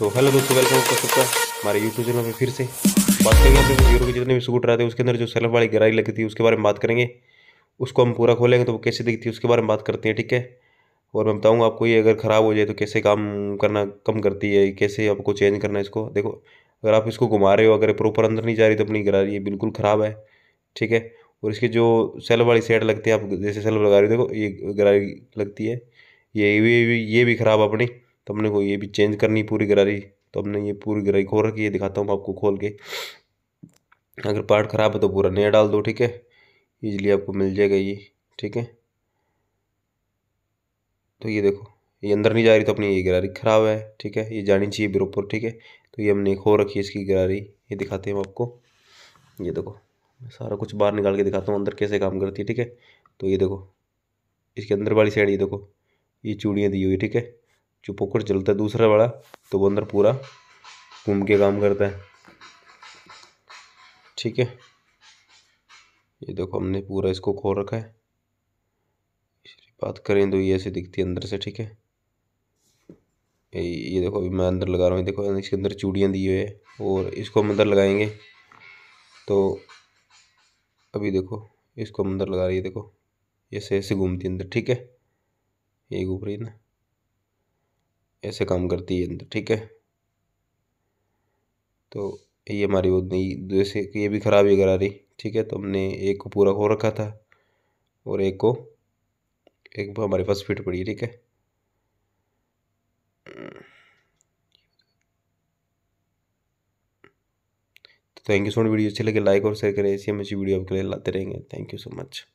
तो हेलो दोस्तों वेलकम आपका सबका हमारे यूट्यूब चैनल पे फिर से बात करेंगे अपने हीरो के जितने भी सूट आते हैं उसके अंदर जो सेल्फ वाली गहराई लगी थी उसके बारे में बात करेंगे उसको हम पूरा खोलेंगे तो वो कैसे दिखती है उसके बारे में बात करते हैं ठीक है और मैं बताऊँगा आपको ये अगर ख़राब हो जाए तो कैसे काम करना कम करती है कैसे आपको चेंज करना है इसको देखो अगर आप इसको घुमा रहे हो अगर प्रॉपर अंदर नहीं जा रही तो अपनी गहराई ये बिल्कुल ख़राब है ठीक है और इसकी जो सेल्फ वाली सेट लगती है आप जैसे सेल्फ लगा रहे हो देखो ये गहराई लगती है ये भी ये भी ख़राब अपनी तो अपने को ये भी चेंज करनी पूरी गरारी तो हमने ये पूरी गरारी खोल रखी है दिखाता हूँ आपको खोल के अगर पार्ट ख़राब है तो पूरा नया डाल दो ठीक है ईजिली आपको मिल जाएगा ये ठीक है तो ये देखो ये अंदर नहीं जा रही तो अपनी ये गरारी ख़राब है ठीक है ये जानी चाहिए बिरोपुर ठीक है तो ये हमने खो रखी है इसकी गरारी ये दिखाते हैं हम आपको ये देखो सारा कुछ बाहर निकाल के दिखाता हूँ अंदर कैसे काम करती है ठीक है तो ये देखो इसके अंदर वाली साइड ये देखो ये चूड़ियाँ दी हुई ठीक है जो पोखर चलता है दूसरा बड़ा तो वो अंदर पूरा घूम के काम करता है ठीक है ये देखो हमने पूरा इसको खोल रखा है बात करें तो ये ऐसे दिखती है अंदर से ठीक है ये देखो अभी मैं अंदर लगा रहा हूँ देखो इसके अंदर चूड़ियाँ दी हुई है और इसको हम अंदर लगाएंगे तो अभी देखो इसको हम अंदर लगा रही है देखो ऐसे ऐसे घूमती है अंदर ठीक है ये घूम रही है ना ऐसे काम करती है अंदर ठीक है तो ये हमारी वो नहीं जैसे तो ये भी ख़राब ही करा रही ठीक है तो हमने एक को पूरा खो रखा था और एक को एक हमारे पास फिट पड़ी ठीक है तो thank you so much video अच्छी लगे लाइक और शेयर करें ऐसी हम अच्छी वीडियो आपके लिए लाते रहेंगे थैंक यू सो मच